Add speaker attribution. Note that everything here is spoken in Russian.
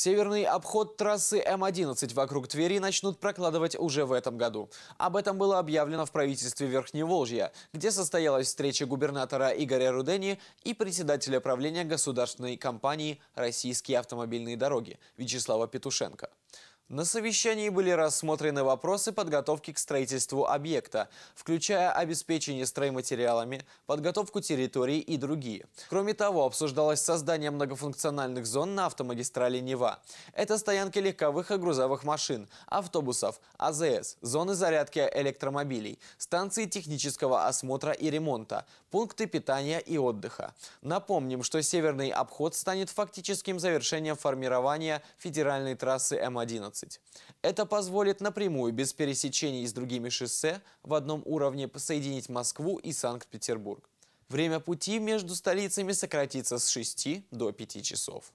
Speaker 1: Северный обход трассы М-11 вокруг Твери начнут прокладывать уже в этом году. Об этом было объявлено в правительстве Верхневолжья, где состоялась встреча губернатора Игоря Рудени и председателя правления государственной компании «Российские автомобильные дороги» Вячеслава Петушенко. На совещании были рассмотрены вопросы подготовки к строительству объекта, включая обеспечение стройматериалами, подготовку территорий и другие. Кроме того, обсуждалось создание многофункциональных зон на автомагистрали Нева. Это стоянки легковых и грузовых машин, автобусов, АЗС, зоны зарядки электромобилей, станции технического осмотра и ремонта, пункты питания и отдыха. Напомним, что северный обход станет фактическим завершением формирования федеральной трассы М-11. Это позволит напрямую, без пересечений с другими шоссе, в одном уровне соединить Москву и Санкт-Петербург. Время пути между столицами сократится с 6 до 5 часов.